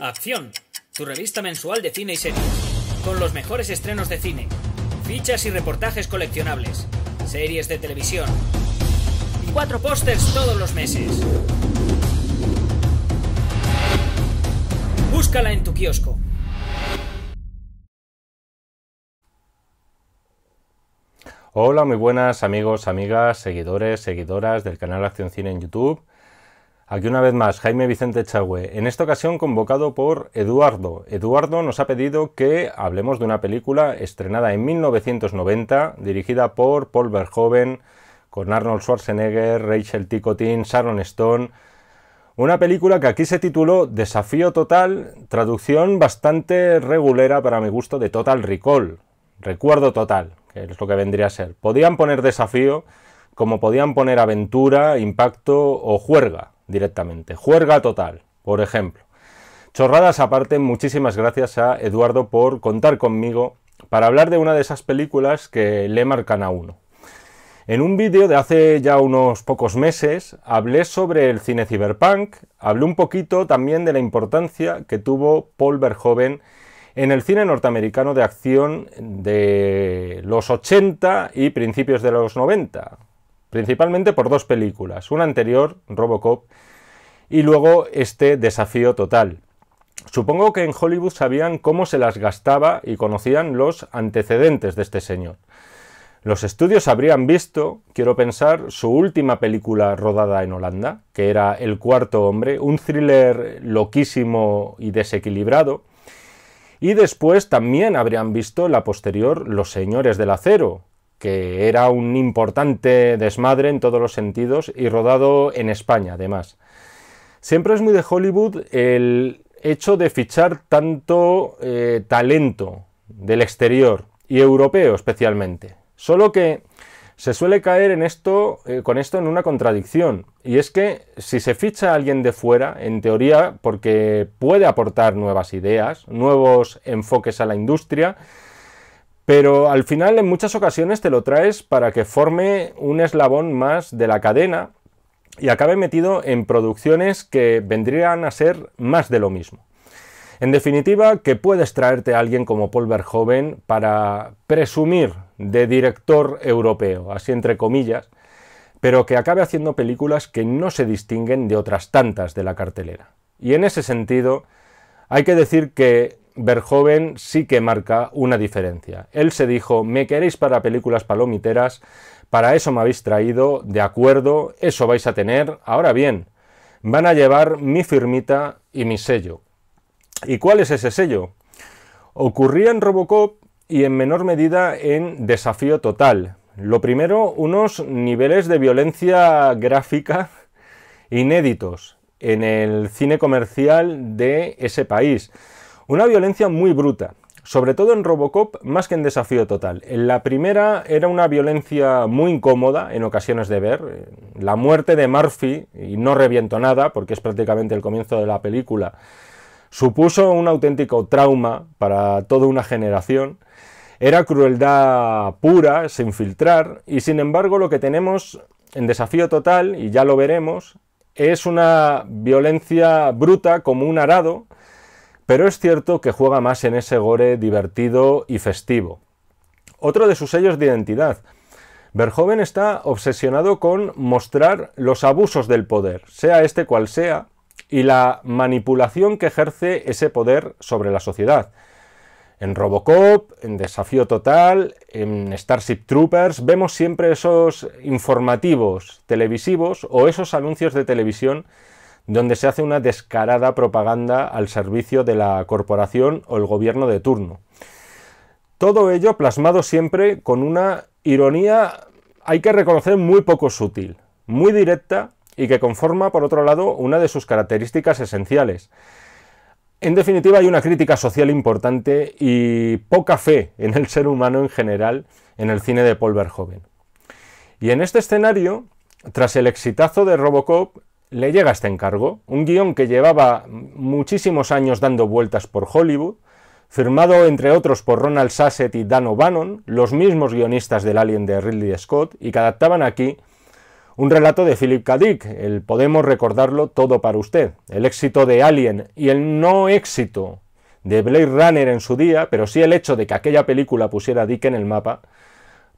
Acción, tu revista mensual de cine y series, con los mejores estrenos de cine, fichas y reportajes coleccionables, series de televisión y cuatro pósters todos los meses. Búscala en tu kiosco. Hola, muy buenas amigos, amigas, seguidores, seguidoras del canal Acción Cine en YouTube. Aquí una vez más, Jaime Vicente Chagüe, en esta ocasión convocado por Eduardo. Eduardo nos ha pedido que hablemos de una película estrenada en 1990, dirigida por Paul Verhoeven, con Arnold Schwarzenegger, Rachel Ticotin, Sharon Stone. Una película que aquí se tituló Desafío Total, traducción bastante regulera para mi gusto de Total Recall, recuerdo total, que es lo que vendría a ser. Podían poner desafío, como podían poner aventura, impacto o juerga directamente. Juerga total, por ejemplo. Chorradas aparte, muchísimas gracias a Eduardo por contar conmigo para hablar de una de esas películas que le marcan a uno. En un vídeo de hace ya unos pocos meses hablé sobre el cine cyberpunk, hablé un poquito también de la importancia que tuvo Paul Verhoeven en el cine norteamericano de acción de los 80 y principios de los 90 principalmente por dos películas, una anterior, Robocop, y luego este Desafío Total. Supongo que en Hollywood sabían cómo se las gastaba y conocían los antecedentes de este señor. Los estudios habrían visto, quiero pensar, su última película rodada en Holanda, que era El cuarto hombre, un thriller loquísimo y desequilibrado. Y después también habrían visto la posterior Los Señores del Acero, que era un importante desmadre en todos los sentidos y rodado en España, además. Siempre es muy de Hollywood el hecho de fichar tanto eh, talento del exterior y europeo especialmente. Solo que se suele caer en esto, eh, con esto en una contradicción. Y es que si se ficha a alguien de fuera, en teoría, porque puede aportar nuevas ideas, nuevos enfoques a la industria, pero al final en muchas ocasiones te lo traes para que forme un eslabón más de la cadena y acabe metido en producciones que vendrían a ser más de lo mismo. En definitiva, que puedes traerte a alguien como Paul Verhoeven para presumir de director europeo, así entre comillas, pero que acabe haciendo películas que no se distinguen de otras tantas de la cartelera. Y en ese sentido, hay que decir que joven sí que marca una diferencia. Él se dijo, me queréis para películas palomiteras, para eso me habéis traído, de acuerdo, eso vais a tener, ahora bien, van a llevar mi firmita y mi sello. ¿Y cuál es ese sello? Ocurría en Robocop y en menor medida en Desafío Total. Lo primero, unos niveles de violencia gráfica inéditos en el cine comercial de ese país. Una violencia muy bruta, sobre todo en Robocop, más que en Desafío Total. En la primera era una violencia muy incómoda en ocasiones de ver. La muerte de Murphy, y no reviento nada porque es prácticamente el comienzo de la película, supuso un auténtico trauma para toda una generación. Era crueldad pura, sin filtrar, y sin embargo lo que tenemos en Desafío Total, y ya lo veremos, es una violencia bruta como un arado, pero es cierto que juega más en ese gore divertido y festivo. Otro de sus sellos de identidad. Verhoeven está obsesionado con mostrar los abusos del poder, sea este cual sea, y la manipulación que ejerce ese poder sobre la sociedad. En Robocop, en Desafío Total, en Starship Troopers, vemos siempre esos informativos televisivos o esos anuncios de televisión donde se hace una descarada propaganda al servicio de la corporación o el gobierno de turno. Todo ello plasmado siempre con una ironía, hay que reconocer, muy poco sutil, muy directa y que conforma, por otro lado, una de sus características esenciales. En definitiva, hay una crítica social importante y poca fe en el ser humano en general en el cine de Paul Verhoeven. Y en este escenario, tras el exitazo de Robocop, le llega este encargo, un guión que llevaba muchísimos años dando vueltas por Hollywood, firmado entre otros por Ronald Sasset y Dan O'Bannon, los mismos guionistas del Alien de Ridley Scott, y que adaptaban aquí un relato de Philip K. Dick, el Podemos recordarlo todo para usted, el éxito de Alien y el no éxito de Blade Runner en su día, pero sí el hecho de que aquella película pusiera a Dick en el mapa,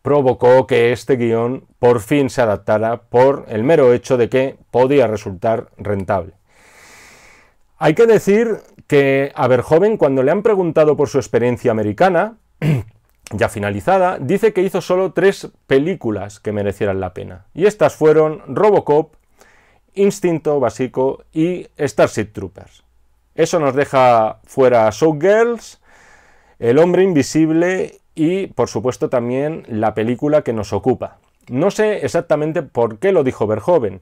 provocó que este guión por fin se adaptara por el mero hecho de que podía resultar rentable. Hay que decir que a joven, cuando le han preguntado por su experiencia americana, ya finalizada, dice que hizo solo tres películas que merecieran la pena. Y estas fueron Robocop, Instinto Básico y Starship Troopers. Eso nos deja fuera Girls, El Hombre Invisible y por supuesto también la película que nos ocupa. No sé exactamente por qué lo dijo Verhoeven.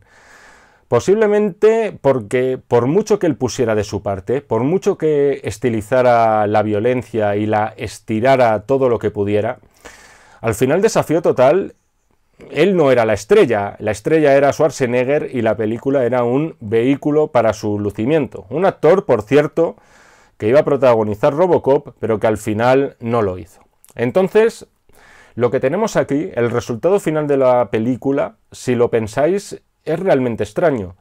Posiblemente porque por mucho que él pusiera de su parte, por mucho que estilizara la violencia y la estirara todo lo que pudiera, al final desafío total, él no era la estrella, la estrella era Schwarzenegger y la película era un vehículo para su lucimiento. Un actor, por cierto, que iba a protagonizar Robocop, pero que al final no lo hizo. Entonces, lo que tenemos aquí, el resultado final de la película, si lo pensáis, es realmente extraño.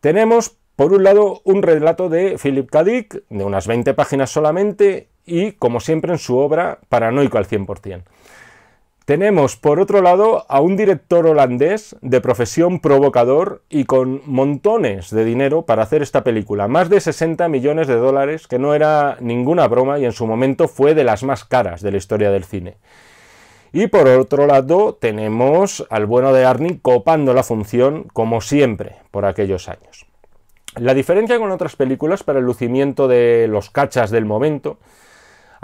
Tenemos, por un lado, un relato de Philip K. de unas 20 páginas solamente, y, como siempre en su obra, paranoico al 100%. Tenemos, por otro lado, a un director holandés de profesión provocador y con montones de dinero para hacer esta película, más de 60 millones de dólares, que no era ninguna broma y en su momento fue de las más caras de la historia del cine. Y por otro lado, tenemos al bueno de Arnie copando la función, como siempre, por aquellos años. La diferencia con otras películas para el lucimiento de los cachas del momento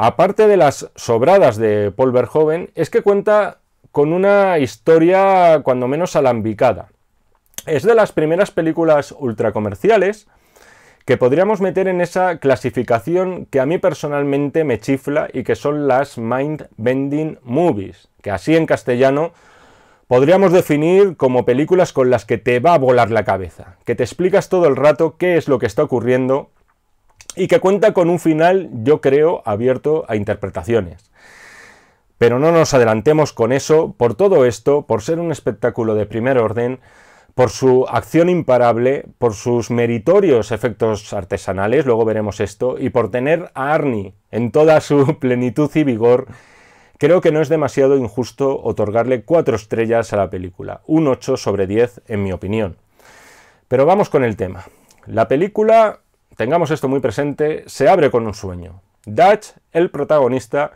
Aparte de las sobradas de Paul Verhoeven, es que cuenta con una historia cuando menos alambicada. Es de las primeras películas ultracomerciales que podríamos meter en esa clasificación que a mí personalmente me chifla y que son las mind-bending movies, que así en castellano podríamos definir como películas con las que te va a volar la cabeza, que te explicas todo el rato qué es lo que está ocurriendo y que cuenta con un final, yo creo, abierto a interpretaciones. Pero no nos adelantemos con eso, por todo esto, por ser un espectáculo de primer orden, por su acción imparable, por sus meritorios efectos artesanales, luego veremos esto, y por tener a Arnie en toda su plenitud y vigor, creo que no es demasiado injusto otorgarle cuatro estrellas a la película, un 8 sobre 10 en mi opinión. Pero vamos con el tema. La película tengamos esto muy presente, se abre con un sueño. Dutch, el protagonista,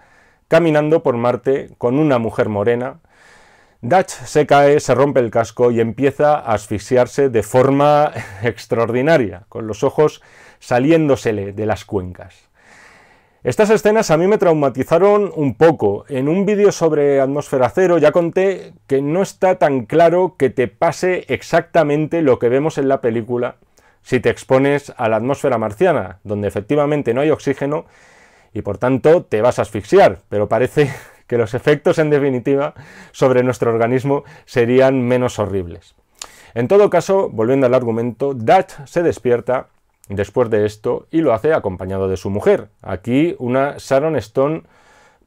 caminando por Marte con una mujer morena. Dutch se cae, se rompe el casco y empieza a asfixiarse de forma extraordinaria, con los ojos saliéndosele de las cuencas. Estas escenas a mí me traumatizaron un poco. En un vídeo sobre atmósfera cero ya conté que no está tan claro que te pase exactamente lo que vemos en la película si te expones a la atmósfera marciana, donde efectivamente no hay oxígeno y por tanto te vas a asfixiar, pero parece que los efectos en definitiva sobre nuestro organismo serían menos horribles. En todo caso, volviendo al argumento, Dutch se despierta después de esto y lo hace acompañado de su mujer. Aquí una Sharon Stone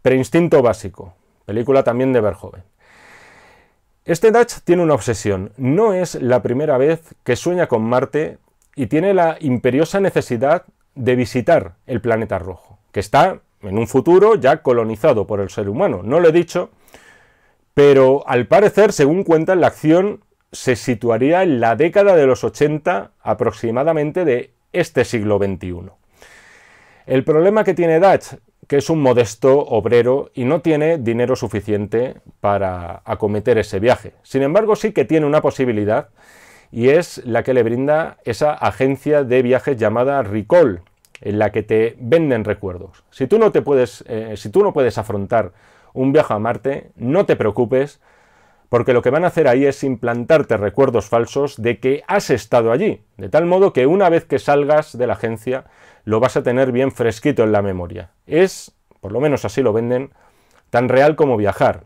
preinstinto básico, película también de Verhoeven. Este Dutch tiene una obsesión. No es la primera vez que sueña con Marte y tiene la imperiosa necesidad de visitar el planeta rojo, que está en un futuro ya colonizado por el ser humano. No lo he dicho, pero al parecer, según cuentan, la acción se situaría en la década de los 80 aproximadamente de este siglo XXI. El problema que tiene Dutch, que es un modesto obrero y no tiene dinero suficiente para acometer ese viaje. Sin embargo, sí que tiene una posibilidad y es la que le brinda esa agencia de viajes llamada Recall, en la que te venden recuerdos. Si tú no te puedes, eh, si tú no puedes afrontar un viaje a Marte, no te preocupes, porque lo que van a hacer ahí es implantarte recuerdos falsos de que has estado allí, de tal modo que una vez que salgas de la agencia lo vas a tener bien fresquito en la memoria. Es, por lo menos así lo venden, tan real como viajar.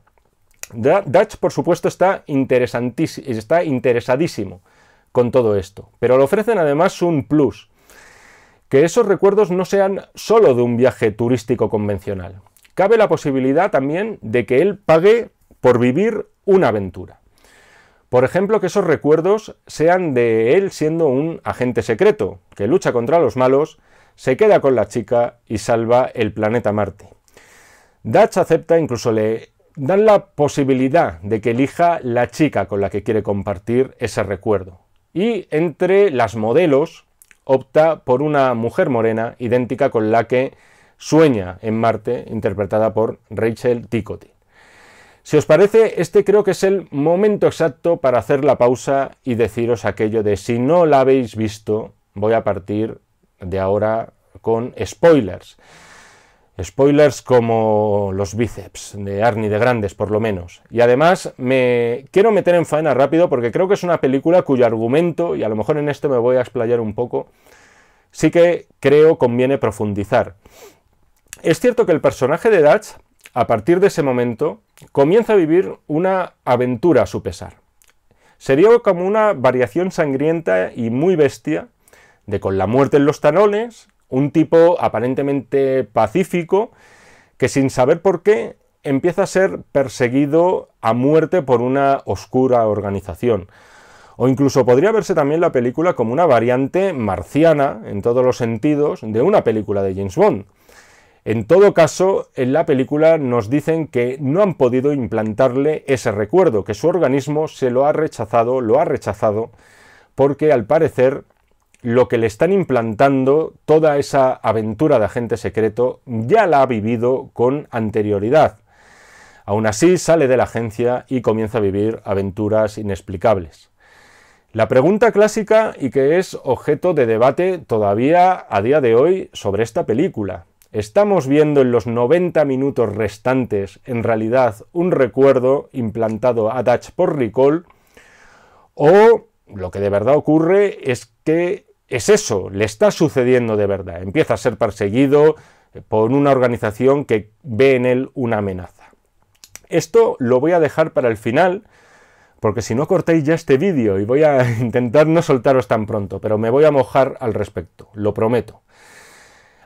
Dutch, por supuesto, está, interesantísimo, está interesadísimo con todo esto. Pero le ofrecen además un plus, que esos recuerdos no sean solo de un viaje turístico convencional. Cabe la posibilidad también de que él pague por vivir una aventura. Por ejemplo, que esos recuerdos sean de él siendo un agente secreto, que lucha contra los malos, se queda con la chica y salva el planeta Marte. Dutch acepta, incluso le dan la posibilidad de que elija la chica con la que quiere compartir ese recuerdo. Y entre las modelos opta por una mujer morena idéntica con la que sueña en Marte, interpretada por Rachel Ticotin. Si os parece, este creo que es el momento exacto para hacer la pausa y deciros aquello de si no la habéis visto, voy a partir de ahora con spoilers spoilers como los bíceps de Arnie de Grandes, por lo menos. Y además me quiero meter en faena rápido porque creo que es una película cuyo argumento, y a lo mejor en esto me voy a explayar un poco, sí que creo conviene profundizar. Es cierto que el personaje de Dutch, a partir de ese momento, comienza a vivir una aventura a su pesar. Sería como una variación sangrienta y muy bestia de con la muerte en los talones, un tipo aparentemente pacífico que sin saber por qué empieza a ser perseguido a muerte por una oscura organización. O incluso podría verse también la película como una variante marciana, en todos los sentidos, de una película de James Bond. En todo caso, en la película nos dicen que no han podido implantarle ese recuerdo, que su organismo se lo ha rechazado, lo ha rechazado, porque al parecer lo que le están implantando, toda esa aventura de agente secreto, ya la ha vivido con anterioridad. Aún así, sale de la agencia y comienza a vivir aventuras inexplicables. La pregunta clásica y que es objeto de debate todavía a día de hoy sobre esta película. ¿Estamos viendo en los 90 minutos restantes en realidad un recuerdo implantado a Dutch por Recall? ¿O lo que de verdad ocurre es que es eso, le está sucediendo de verdad. Empieza a ser perseguido eh, por una organización que ve en él una amenaza. Esto lo voy a dejar para el final, porque si no cortéis ya este vídeo y voy a intentar no soltaros tan pronto, pero me voy a mojar al respecto, lo prometo.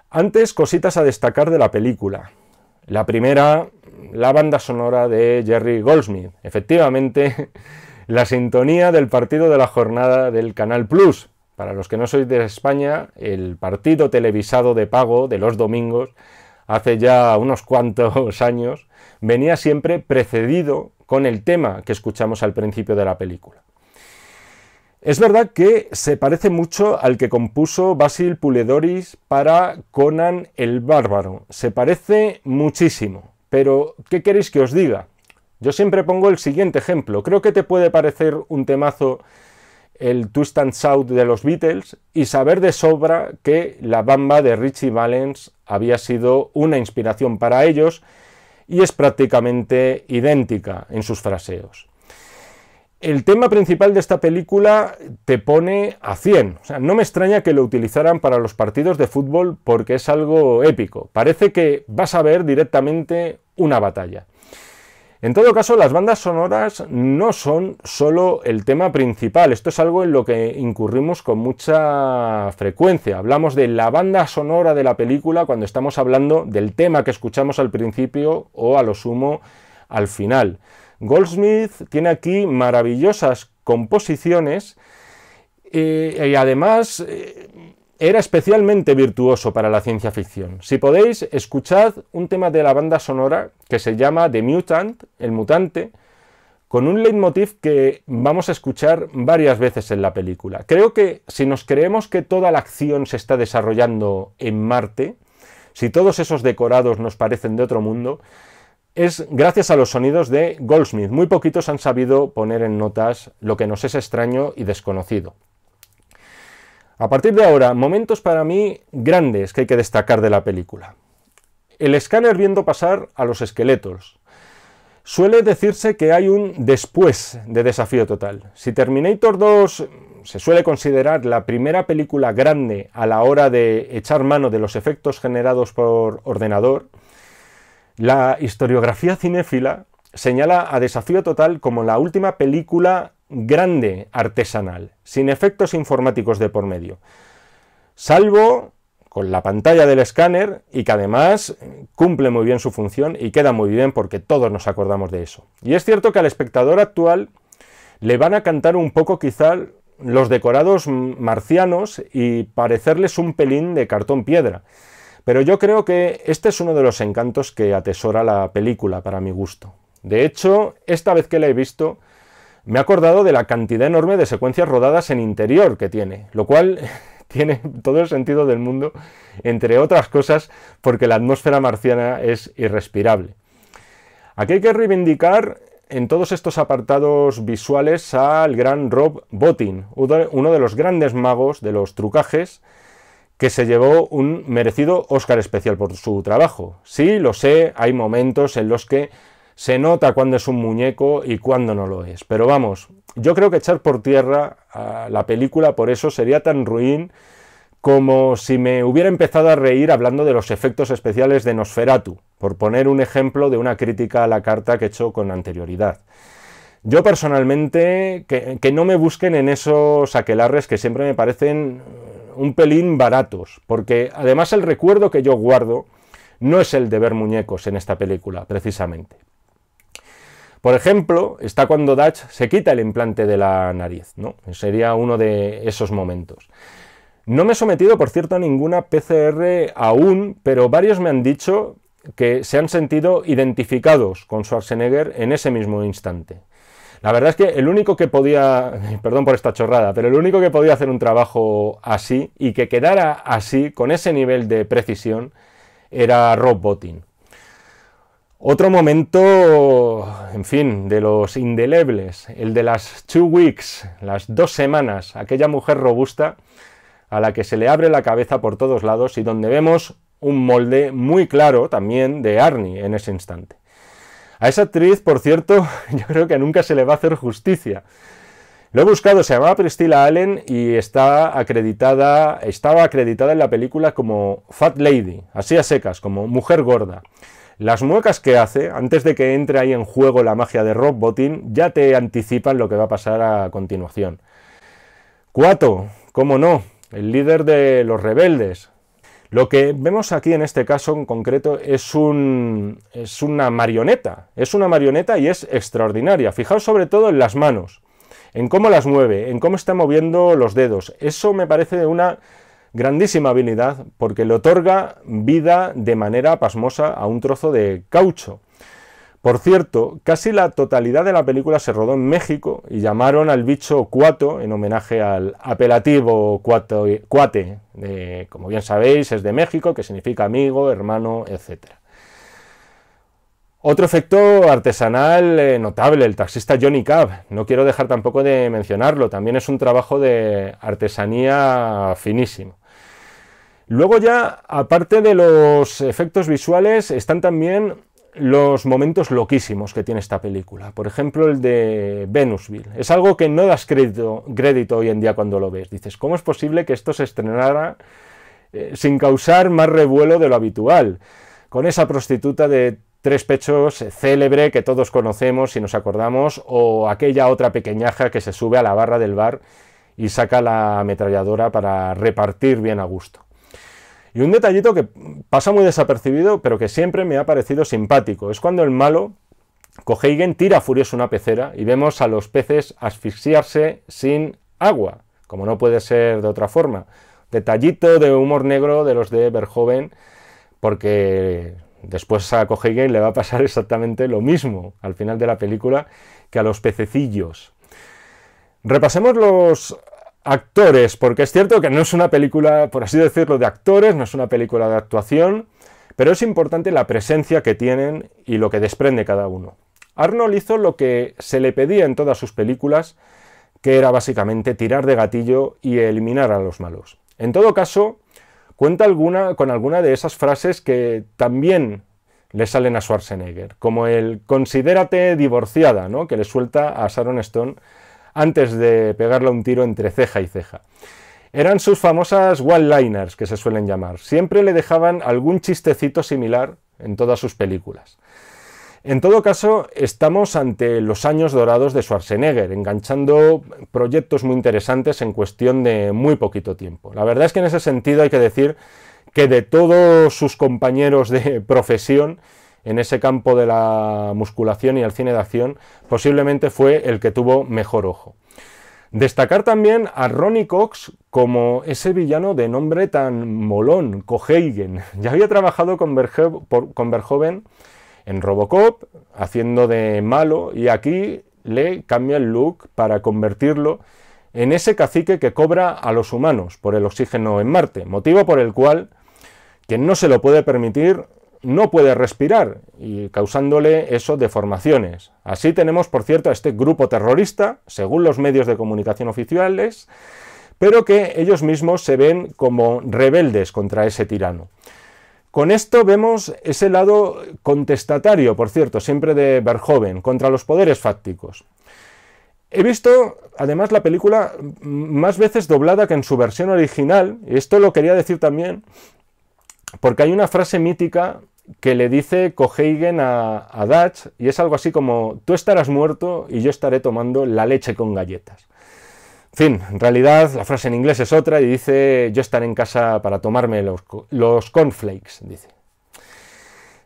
Antes, cositas a destacar de la película. La primera, la banda sonora de Jerry Goldsmith. Efectivamente, la sintonía del partido de la jornada del Canal Plus, para los que no sois de España, el partido televisado de pago de los domingos, hace ya unos cuantos años, venía siempre precedido con el tema que escuchamos al principio de la película. Es verdad que se parece mucho al que compuso Basil Puledoris para Conan el Bárbaro. Se parece muchísimo. Pero, ¿qué queréis que os diga? Yo siempre pongo el siguiente ejemplo. Creo que te puede parecer un temazo el Twist and Shout de los Beatles y saber de sobra que la bamba de Richie Valens había sido una inspiración para ellos y es prácticamente idéntica en sus fraseos. El tema principal de esta película te pone a 100. O no me extraña que lo utilizaran para los partidos de fútbol porque es algo épico. Parece que vas a ver directamente una batalla. En todo caso, las bandas sonoras no son solo el tema principal, esto es algo en lo que incurrimos con mucha frecuencia. Hablamos de la banda sonora de la película cuando estamos hablando del tema que escuchamos al principio o a lo sumo al final. Goldsmith tiene aquí maravillosas composiciones eh, y además eh, era especialmente virtuoso para la ciencia ficción. Si podéis, escuchad un tema de la banda sonora que se llama The Mutant, el mutante, con un leitmotiv que vamos a escuchar varias veces en la película. Creo que si nos creemos que toda la acción se está desarrollando en Marte, si todos esos decorados nos parecen de otro mundo, es gracias a los sonidos de Goldsmith. Muy poquitos han sabido poner en notas lo que nos es extraño y desconocido. A partir de ahora, momentos para mí grandes que hay que destacar de la película. El escáner viendo pasar a los esqueletos. Suele decirse que hay un después de desafío total. Si Terminator 2 se suele considerar la primera película grande a la hora de echar mano de los efectos generados por ordenador, la historiografía cinéfila señala a Desafío Total como la última película grande artesanal, sin efectos informáticos de por medio. Salvo con la pantalla del escáner y que además eh, cumple muy bien su función y queda muy bien porque todos nos acordamos de eso. Y es cierto que al espectador actual le van a cantar un poco quizá los decorados marcianos y parecerles un pelín de cartón piedra. Pero yo creo que este es uno de los encantos que atesora la película para mi gusto. De hecho, esta vez que la he visto, me he acordado de la cantidad enorme de secuencias rodadas en interior que tiene, lo cual tiene todo el sentido del mundo, entre otras cosas, porque la atmósfera marciana es irrespirable. Aquí hay que reivindicar en todos estos apartados visuales al gran Rob Bottin, uno de los grandes magos de los trucajes, que se llevó un merecido Oscar especial por su trabajo. Sí, lo sé, hay momentos en los que se nota cuando es un muñeco y cuando no lo es. Pero vamos, yo creo que echar por tierra la película por eso sería tan ruin como si me hubiera empezado a reír hablando de los efectos especiales de Nosferatu, por poner un ejemplo de una crítica a la carta que he hecho con anterioridad. Yo personalmente, que, que, no me busquen en esos aquelarres que siempre me parecen eh, un pelín baratos, porque además el recuerdo que yo guardo no es el de ver muñecos en esta película, precisamente. Por ejemplo, está cuando Dutch se quita el implante de la nariz, ¿no? Sería uno de esos momentos. No me he sometido, por cierto, a ninguna PCR aún, pero varios me han dicho que se han sentido identificados con Schwarzenegger en ese mismo instante. La verdad es que el único que podía, perdón por esta chorrada, pero el único que podía hacer un trabajo así y que quedara así, con ese nivel de precisión, era Rob Bottin. Otro momento, en fin, de los indelebles, el de las two weeks, las dos semanas, aquella mujer robusta a la que se le abre la cabeza por todos lados y donde vemos un molde muy claro también de Arnie en ese instante. A esa actriz, por cierto, yo creo que nunca se le va a hacer justicia. Lo he buscado, se llamaba Priscilla Allen y está acreditada, estaba acreditada en la película como Fat Lady, así a secas, como mujer gorda. Las muecas que hace, antes de que entre ahí en juego la magia de Rob Bottin, ya te anticipan lo que va a pasar a continuación. Cuato, cómo no, el líder de los rebeldes. Lo que vemos aquí en este caso en concreto es, un, es una marioneta. Es una marioneta y es extraordinaria. Fijaos sobre todo en las manos, en cómo las mueve, en cómo está moviendo los dedos. Eso me parece una grandísima habilidad porque le otorga vida de manera pasmosa a un trozo de caucho. Por cierto, casi la totalidad de la película se rodó en México y llamaron al bicho Cuato en homenaje al apelativo Cuate. como bien sabéis, es de México, que significa amigo, hermano, etc. Otro efecto artesanal eh, notable, el taxista Johnny Cab. No quiero dejar tampoco de mencionarlo, también es un trabajo de artesanía finísimo. Luego ya, aparte de los efectos visuales, están también los momentos loquísimos que tiene esta película. Por ejemplo, el de Venusville. Es algo que no das crédito, hoy en día cuando lo ves. Dices, ¿cómo es posible que esto se estrenara eh, sin causar más revuelo de lo habitual? Con esa prostituta de tres pechos eh, célebre que todos conocemos y nos acordamos, o aquella otra pequeñaja que se sube a la barra del bar y saca la ametralladora para repartir bien a gusto. Y un detallito que pasa muy desapercibido, pero que siempre me ha parecido simpático, es cuando el malo Koheigen tira furioso una pecera y vemos a los peces asfixiarse sin agua, como no puede ser de otra forma. Detallito de humor negro de los de Verhoeven, porque después a Koheigen le va a pasar exactamente lo mismo al final de la película que a los pececillos. Repasemos los actores, porque es cierto que no es una película, por así decirlo, de actores, no es una película de actuación, pero es importante la presencia que tienen y lo que desprende cada uno. Arnold hizo lo que se le pedía en todas sus películas, que era básicamente tirar de gatillo y eliminar a los malos. En todo caso, cuenta alguna, con alguna de esas frases que también le salen a Schwarzenegger, como el considérate divorciada, ¿no? que le suelta a Sharon Stone antes de pegarle un tiro entre ceja y ceja. Eran sus famosas one-liners, que se suelen llamar. Siempre le dejaban algún chistecito similar en todas sus películas. En todo caso, estamos ante los años dorados de Schwarzenegger, enganchando proyectos muy interesantes en cuestión de muy poquito tiempo. La verdad es que en ese sentido hay que decir que de todos sus compañeros de profesión, en ese campo de la musculación y el cine de acción, posiblemente fue el que tuvo mejor ojo. Destacar también a Ronnie Cox como ese villano de nombre tan molón, cogeigen Ya había trabajado con, con Verhoeven en Robocop, haciendo de malo, y aquí le cambia el look para convertirlo en ese cacique que cobra a los humanos por el oxígeno en Marte, motivo por el cual quien no se lo puede permitir no puede respirar y causándole eso deformaciones. Así tenemos, por cierto, a este grupo terrorista, según los medios de comunicación oficiales, pero que ellos mismos se ven como rebeldes contra ese tirano. Con esto vemos ese lado contestatario, por cierto, siempre de Verhoeven, contra los poderes fácticos. He visto, además, la película más veces doblada que en su versión original, y esto lo quería decir también, porque hay una frase mítica que le dice Koheigen a, Dutch, y es algo así como, tú estarás muerto y yo estaré tomando la leche con galletas. En fin, en realidad la frase en inglés es otra y dice, yo estaré en casa para tomarme los, los cornflakes, dice.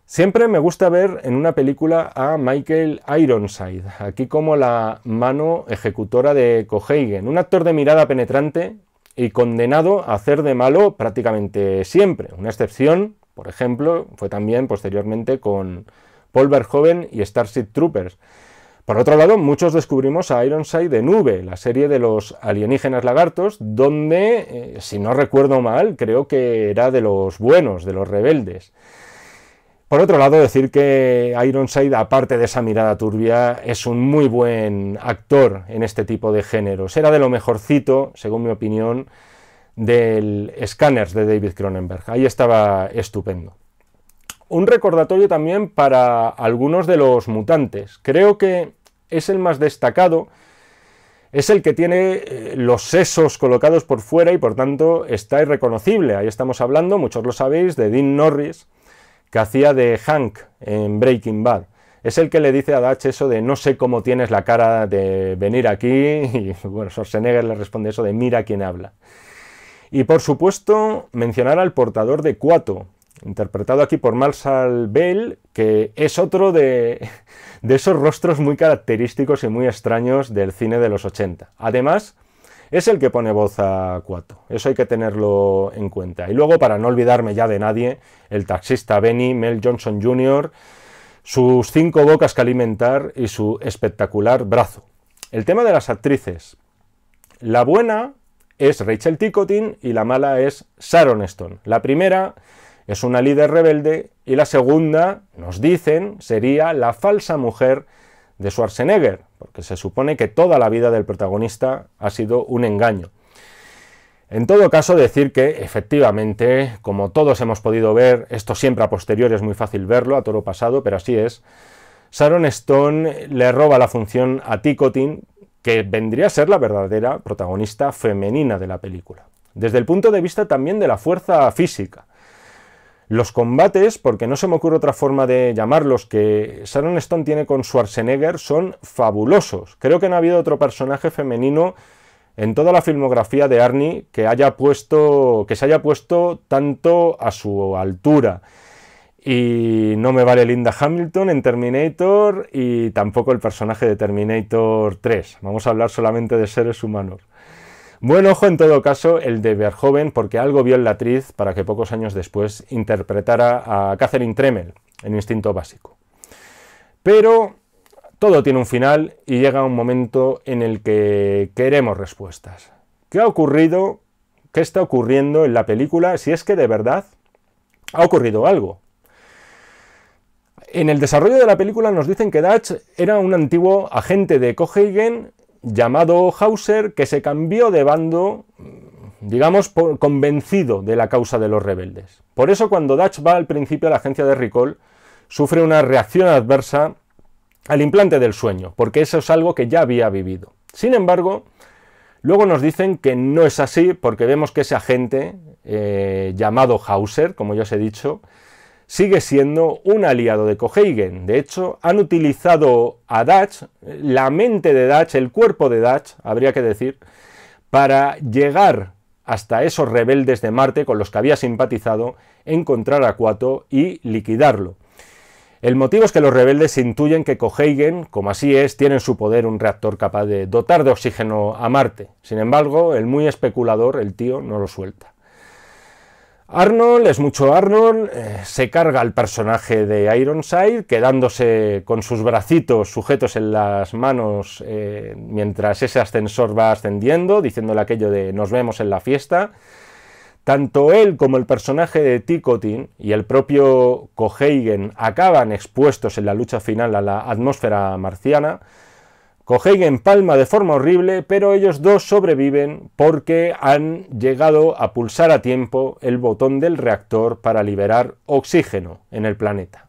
Siempre me gusta ver en una película a Michael Ironside, aquí como la mano ejecutora de Koheigen, un actor de mirada penetrante y condenado a hacer de malo prácticamente siempre, una excepción por ejemplo, fue también posteriormente con Paul Verhoeven y Starship Troopers. Por otro lado, muchos descubrimos a Ironside de Nube, la serie de los alienígenas lagartos, donde, eh, si no recuerdo mal, creo que era de los buenos, de los rebeldes. Por otro lado, decir que Ironside, aparte de esa mirada turbia, es un muy buen actor en este tipo de géneros. Era de lo mejorcito, según mi opinión, del Scanners de David Cronenberg. Ahí estaba estupendo. Un recordatorio también para algunos de los mutantes. Creo que es el más destacado. Es el que tiene eh, los sesos colocados por fuera y por tanto está irreconocible. Ahí estamos hablando, muchos lo sabéis, de Dean Norris, que hacía de Hank en Breaking Bad. Es el que le dice a Dutch eso de no sé cómo tienes la cara de venir aquí. Y bueno, Schwarzenegger le responde eso de mira quién habla. Y por supuesto, mencionar al portador de Cuato, interpretado aquí por Marshall Bell, que es otro de, de, esos rostros muy característicos y muy extraños del cine de los 80. Además, es el que pone voz a Cuato, eso hay que tenerlo en cuenta. Y luego, para no olvidarme ya de nadie, el taxista Benny, Mel Johnson Jr., sus cinco bocas que alimentar y su espectacular brazo. El tema de las actrices. La buena es Rachel Ticotin y la mala es Sharon Stone. La primera es una líder rebelde y la segunda, nos dicen, sería la falsa mujer de Schwarzenegger, porque se supone que toda la vida del protagonista ha sido un engaño. En todo caso, decir que efectivamente, como todos hemos podido ver, esto siempre a posteriori es muy fácil verlo, a toro pasado, pero así es, Sharon Stone le roba la función a Ticotin que vendría a ser la verdadera protagonista femenina de la película. Desde el punto de vista también de la fuerza física. Los combates, porque no se me ocurre otra forma de llamarlos, que Sharon Stone tiene con Schwarzenegger son fabulosos. Creo que no ha habido otro personaje femenino en toda la filmografía de Arnie que haya puesto que se haya puesto tanto a su altura. Y no me vale Linda Hamilton en Terminator y tampoco el personaje de Terminator 3. Vamos a hablar solamente de seres humanos. Buen ojo en todo caso el de Verhoeven porque algo vio en la actriz para que pocos años después interpretara a Catherine Tremel en Instinto Básico. Pero todo tiene un final y llega un momento en el que queremos respuestas. ¿Qué ha ocurrido? ¿Qué está ocurriendo en la película si es que de verdad ha ocurrido algo? En el desarrollo de la película nos dicen que Dutch era un antiguo agente de Copenhagen llamado Hauser que se cambió de bando, digamos, convencido de la causa de los rebeldes. Por eso cuando Dutch va al principio a la agencia de Recall, sufre una reacción adversa al implante del sueño, porque eso es algo que ya había vivido. Sin embargo, luego nos dicen que no es así porque vemos que ese agente eh, llamado Hauser, como ya os he dicho, sigue siendo un aliado de Koheigen. De hecho, han utilizado a Dutch, la mente de Dutch, el cuerpo de Dutch, habría que decir, para llegar hasta esos rebeldes de Marte con los que había simpatizado, encontrar a Cuato y liquidarlo. El motivo es que los rebeldes intuyen que Koheigen, como así es, tiene en su poder un reactor capaz de dotar de oxígeno a Marte. Sin embargo, el muy especulador, el tío, no lo suelta. Arnold es mucho Arnold, eh, se carga al personaje de Ironside, quedándose con sus bracitos sujetos en las manos eh, mientras ese ascensor va ascendiendo, diciéndole aquello de nos vemos en la fiesta. Tanto él como el personaje de Ticotin y el propio Cohagen acaban expuestos en la lucha final a la atmósfera marciana, en palma de forma horrible, pero ellos dos sobreviven porque han llegado a pulsar a tiempo el botón del reactor para liberar oxígeno en el planeta.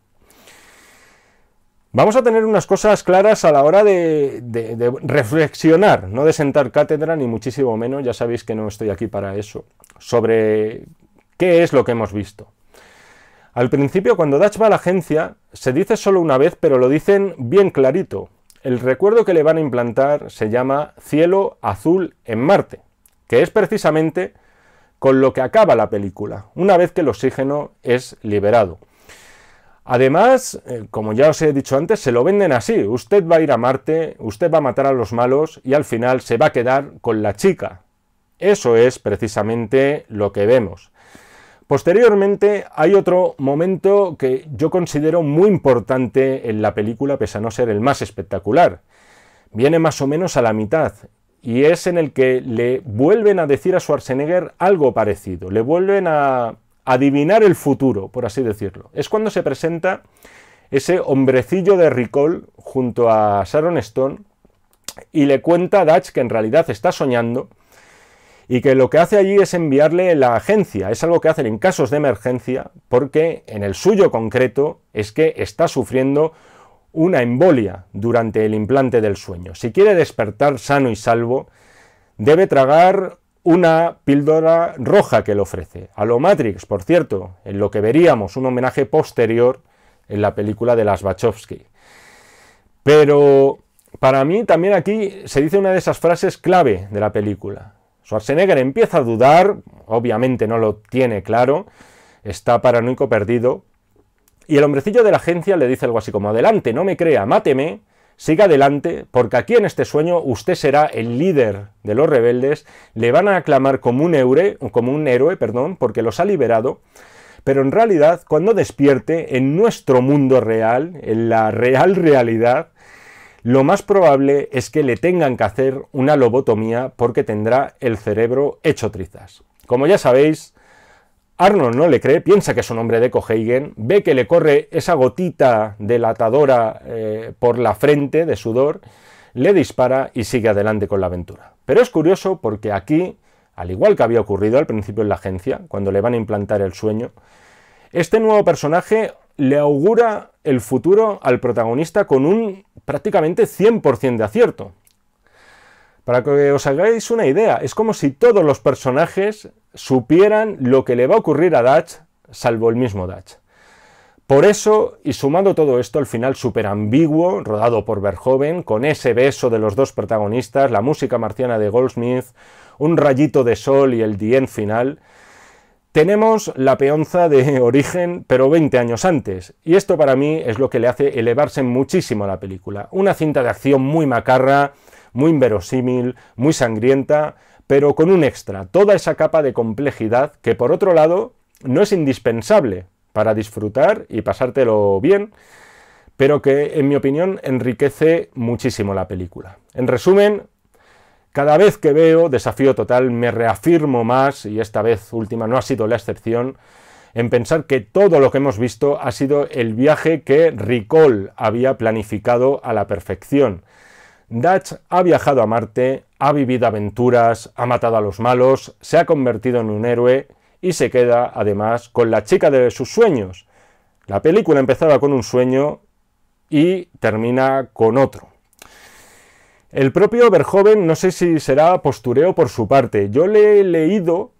Vamos a tener unas cosas claras a la hora de, de reflexionar, no de sentar cátedra, ni muchísimo menos, ya sabéis que no estoy aquí para eso, sobre qué es lo que hemos visto. Al principio, cuando Dutch va a la agencia, se dice solo una vez, pero lo dicen bien clarito. El recuerdo que le van a implantar se llama Cielo Azul en Marte, que es precisamente con lo que acaba la película, una vez que el oxígeno es liberado. Además, eh, como ya os he dicho antes, se lo venden así. Usted va a ir a Marte, usted va a matar a los malos y al final se va a quedar con la chica. Eso es precisamente lo que vemos. Posteriormente hay otro momento que yo considero muy importante en la película, pese a no ser el más espectacular. Viene más o menos a la mitad y es en el que le vuelven a decir a Schwarzenegger algo parecido, le vuelven a adivinar el futuro, por así decirlo. Es cuando se presenta ese hombrecillo de recall junto a Sharon Stone y le cuenta a Dutch que en realidad está soñando y que lo que hace allí es enviarle la agencia. Es algo que hacen en casos de emergencia porque en el suyo concreto es que está sufriendo una embolia durante el implante del sueño. Si quiere despertar sano y salvo, debe tragar una píldora roja que le ofrece. A lo Matrix, por cierto, en lo que veríamos un homenaje posterior en la película de las Pero para mí también aquí se dice una de esas frases clave de la película. Schwarzenegger empieza a dudar, obviamente no lo tiene claro, está paranoico perdido, y el hombrecillo de la agencia le dice algo así como, adelante, no me crea, máteme, siga adelante, porque aquí en este sueño usted será el líder de los rebeldes, le van a aclamar como un, como un héroe, perdón, porque los ha liberado, pero en realidad, cuando despierte, en nuestro mundo real, en la real realidad, lo más probable es que le tengan que hacer una lobotomía porque tendrá el cerebro hecho trizas. Como ya sabéis, Arnold no le cree, piensa que es un hombre de Copenhagen, ve que le corre esa gotita delatadora eh, por la frente de sudor, le dispara y sigue adelante con la aventura. Pero es curioso porque aquí, al igual que había ocurrido al principio en la agencia, cuando le van a implantar el sueño, este nuevo personaje le augura el futuro al protagonista con un prácticamente 100% de acierto. Para que os hagáis una idea, es como si todos los personajes supieran lo que le va a ocurrir a Dutch, salvo el mismo Dutch. Por eso, y sumando todo esto al final súper ambiguo, rodado por Verhoeven, con ese beso de los dos protagonistas, la música marciana de Goldsmith, un rayito de sol y el dien final, tenemos la peonza de origen, pero 20 años antes, y esto para mí es lo que le hace elevarse muchísimo a la película. Una cinta de acción muy macarra, muy inverosímil, muy sangrienta, pero con un extra, toda esa capa de complejidad que por otro lado no es indispensable para disfrutar y pasártelo bien, pero que en mi opinión enriquece muchísimo la película. En resumen, cada vez que veo Desafío Total me reafirmo más, y esta vez última no ha sido la excepción, en pensar que todo lo que hemos visto ha sido el viaje que Recall había planificado a la perfección. Dutch ha viajado a Marte, ha vivido aventuras, ha matado a los malos, se ha convertido en un héroe y se queda además con la chica de sus sueños. La película empezaba con un sueño y termina con otro. El propio Verhoven, no sé si será postureo por su parte, yo le he leído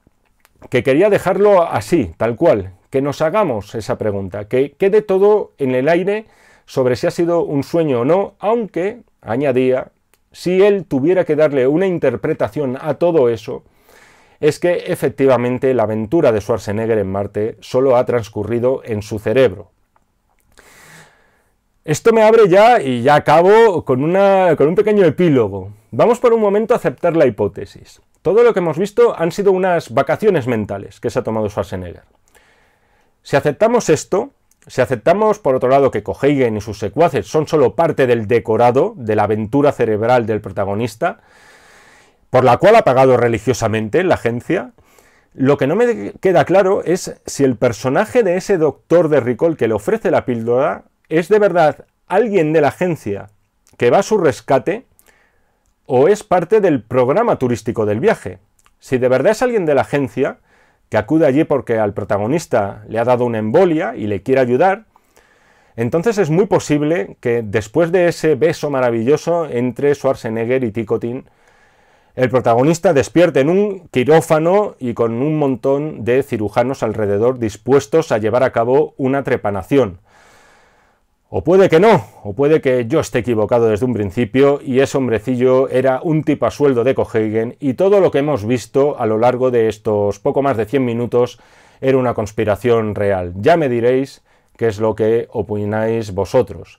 que quería dejarlo así, tal cual, que nos hagamos esa pregunta, que quede todo en el aire sobre si ha sido un sueño o no, aunque, añadía, si él tuviera que darle una interpretación a todo eso, es que efectivamente la aventura de Schwarzenegger en Marte solo ha transcurrido en su cerebro, esto me abre ya y ya acabo con, una, con un pequeño epílogo. Vamos por un momento a aceptar la hipótesis. Todo lo que hemos visto han sido unas vacaciones mentales que se ha tomado Schwarzenegger. Si aceptamos esto, si aceptamos por otro lado que Koheigen y sus secuaces son solo parte del decorado, de la aventura cerebral del protagonista, por la cual ha pagado religiosamente la agencia, lo que no me queda claro es si el personaje de ese doctor de Ricol que le ofrece la píldora ¿Es de verdad alguien de la agencia que va a su rescate o es parte del programa turístico del viaje? Si de verdad es alguien de la agencia que acude allí porque al protagonista le ha dado una embolia y le quiere ayudar, entonces es muy posible que después de ese beso maravilloso entre Schwarzenegger y Ticotin, el protagonista despierte en un quirófano y con un montón de cirujanos alrededor dispuestos a llevar a cabo una trepanación. O puede que no, o puede que yo esté equivocado desde un principio y ese hombrecillo era un tipo a sueldo de Cohagen y todo lo que hemos visto a lo largo de estos poco más de 100 minutos era una conspiración real. Ya me diréis qué es lo que opináis vosotros.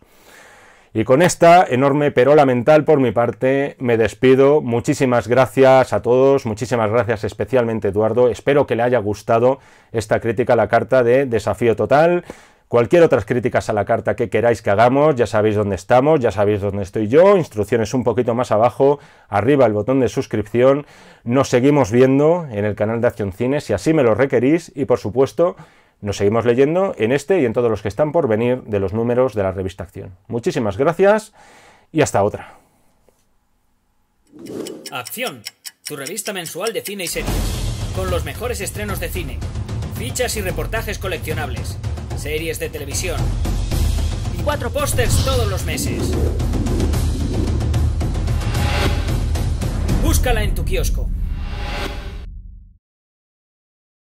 Y con esta enorme perola mental por mi parte me despido. Muchísimas gracias a todos, muchísimas gracias especialmente Eduardo. Espero que le haya gustado esta crítica a la carta de Desafío Total Cualquier otras críticas a la carta que queráis que hagamos, ya sabéis dónde estamos, ya sabéis dónde estoy yo, instrucciones un poquito más abajo, arriba el botón de suscripción, nos seguimos viendo en el canal de Acción Cine si así me lo requerís y por supuesto nos seguimos leyendo en este y en todos los que están por venir de los números de la revista Acción. Muchísimas gracias y hasta otra. Acción, tu revista mensual de cine y series, con los mejores estrenos de cine, fichas y reportajes coleccionables series de televisión y cuatro pósters todos los meses. Búscala en tu kiosco.